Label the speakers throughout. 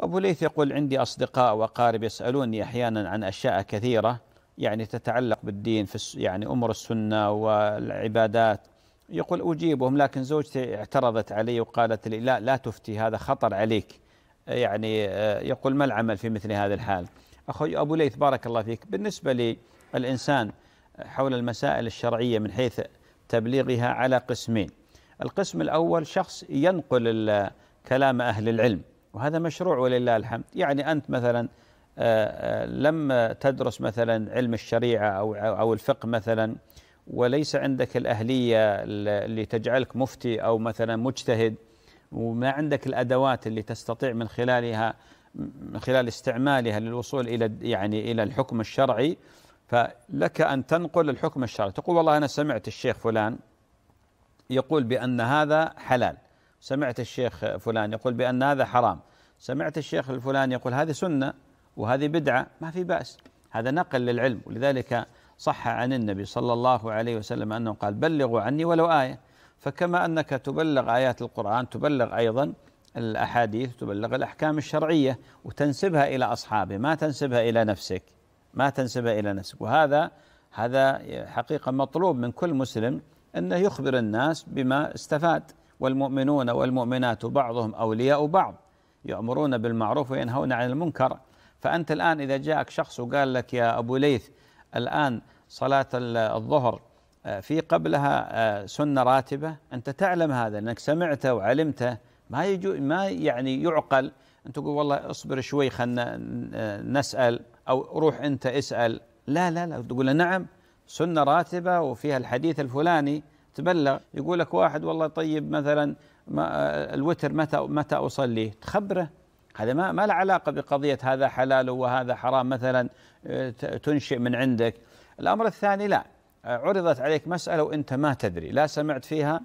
Speaker 1: أبو ليث يقول عندي أصدقاء وأقارب يسألوني أحيانا عن أشياء كثيرة يعني تتعلق بالدين في يعني أمور السنة والعبادات يقول أجيبهم لكن زوجتي اعترضت علي وقالت لي لا لا تفتي هذا خطر عليك يعني آه، يقول ما العمل في مثل هذا الحال أخوي أبو ليث بارك الله فيك بالنسبة للإنسان حول المسائل الشرعية من حيث تبليغها على قسمين القسم الأول شخص ينقل كلام أهل العلم وهذا مشروع ولله الحمد يعني أنت مثلا آه، آه، لم تدرس مثلا علم الشريعة أو, أو الفقه مثلا وليس عندك الأهلية اللي تجعلك مفتي أو مثلا مجتهد وما عندك الأدوات اللي تستطيع من خلالها من خلال استعمالها للوصول إلى يعني إلى الحكم الشرعي فلك أن تنقل الحكم الشرعي تقول والله أنا سمعت الشيخ فلان يقول بأن هذا حلال سمعت الشيخ فلان يقول بأن هذا حرام سمعت الشيخ الفلاني يقول هذه سنة وهذه بدعة ما في بأس هذا نقل للعلم ولذلك صح عن النبي صلى الله عليه وسلم أنه قال بلغوا عني ولو آية فكما أنك تبلغ آيات القرآن تبلغ أيضا الأحاديث تبلغ الأحكام الشرعية وتنسبها إلى أصحابه ما تنسبها إلى نفسك ما تنسبها إلى نفسك وهذا هذا حقيقة مطلوب من كل مسلم أنه يخبر الناس بما استفاد والمؤمنون والمؤمنات بعضهم أولياء بعض يأمرون بالمعروف وينهون عن المنكر فأنت الآن إذا جاءك شخص وقال لك يا أبو ليث الآن صلاة الظهر آه، في قبلها آه، سنة راتبة أنت تعلم هذا أنك سمعته وعلمته ما يجو ما يعني يعقل أن تقول والله اصبر شوي خلنا آه، نسأل أو روح أنت اسأل لا لا لا تقول نعم سنة راتبة وفيها الحديث الفلاني تبلغ يقول لك واحد والله طيب مثلا ما الوتر متى متى اصلي تخبره هذا ما ما له علاقه بقضيه هذا حلال وهذا حرام مثلا تنشئ من عندك الامر الثاني لا عرضت عليك مساله وانت ما تدري لا سمعت فيها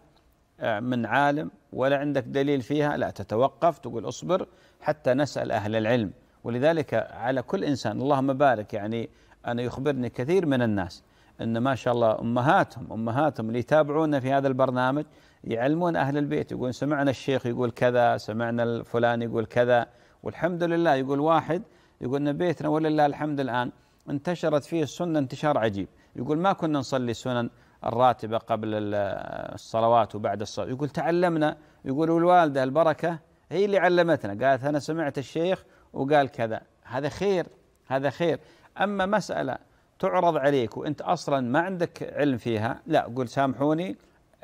Speaker 1: آه، من عالم ولا عندك دليل فيها لا تتوقف تقول اصبر حتى نسال اهل العلم ولذلك على كل انسان اللهم بارك يعني انا يخبرني كثير من الناس ان ما شاء الله امهاتهم امهاتهم اللي يتابعونا في هذا البرنامج يعلمون اهل البيت يقول سمعنا الشيخ يقول كذا سمعنا الفلان يقول كذا والحمد لله يقول واحد يقول ان بيتنا ولله الحمد الان انتشرت فيه السنه انتشار عجيب يقول ما كنا نصلي السنن الراتبه قبل الصلوات وبعد الصلاه يقول تعلمنا يقول الوالده البركه هي اللي علمتنا قالت انا سمعت الشيخ وقال كذا هذا خير هذا خير اما مساله تعرض عليك وانت اصلا ما عندك علم فيها لا قل سامحوني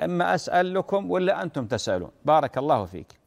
Speaker 1: اما اسال لكم ولا انتم تسالون بارك الله فيك